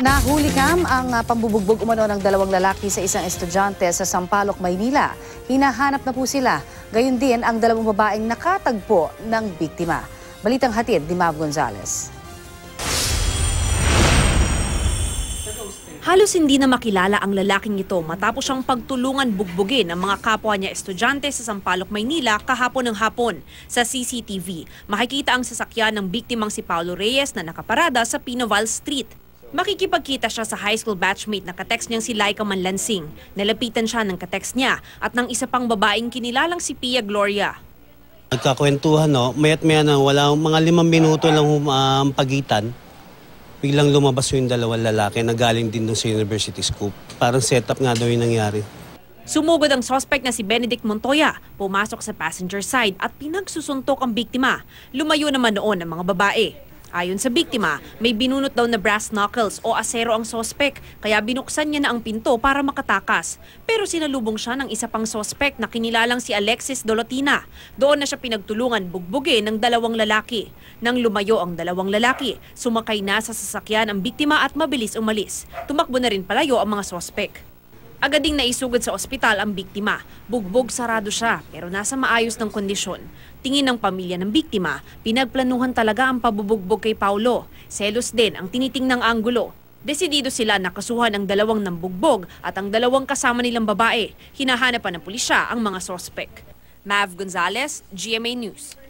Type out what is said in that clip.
Nahulikam ang ah, pambubugbog umano ng dalawang lalaki sa isang estudyante sa Sampaloc, Maynila. Hinahanap na po sila. Gayun din ang dalawang babaeng nakatagpo ng biktima. Balitang hatid ni Mav Gonzales. Halos hindi na makilala ang lalaking ito matapos siyang pagtulungan bugbugin ng mga kapwa niya estudyante sa Sampaloc, Maynila kahapon ng hapon sa CCTV. Makikita ang sasakyan ng biktimang si Paolo Reyes na nakaparada sa Pinoval Street. Makikipagkita siya sa high school batchmate na kateks niyang si Laika Manlansing. Nalapitan siya ng kateks niya at ng isa pang babaeng kinilalang si Pia Gloria. Nagkakwentuhan, no? maya't maya na wala mga limang minuto lang um, uh, pagitan. Biglang lumabas yung dalawang lalaki na galing din doon sa University Scoop. Parang setup nga daw yung nangyari. Sumugod ang suspect na si Benedict Montoya, pumasok sa passenger side at pinagsusuntok ang biktima. Lumayo naman noon ang mga babae. Ayon sa biktima, may binunot daw na brass knuckles o asero ang sospek kaya binuksan niya na ang pinto para makatakas. Pero sinalubong siya ng isa pang sospek na kinilalang si Alexis Dolotina. Doon na siya pinagtulungan bugbugi ng dalawang lalaki. Nang lumayo ang dalawang lalaki, sumakay na sa sasakyan ang biktima at mabilis umalis. Tumakbo na rin palayo ang mga sospek. Agad ding naisugod sa ospital ang biktima. Bugbog sarado siya pero nasa maayos ng kondisyon. Tingin ng pamilya ng biktima, pinagplanuhan talaga ang pabubugbog kay Paulo. Selos din ang tiniting ng anggulo. Desidido sila na kasuhan ang dalawang bugbog at ang dalawang kasama nilang babae. Hinahanap pa ng pulisya ang mga sospek. Mav Gonzalez, GMA News.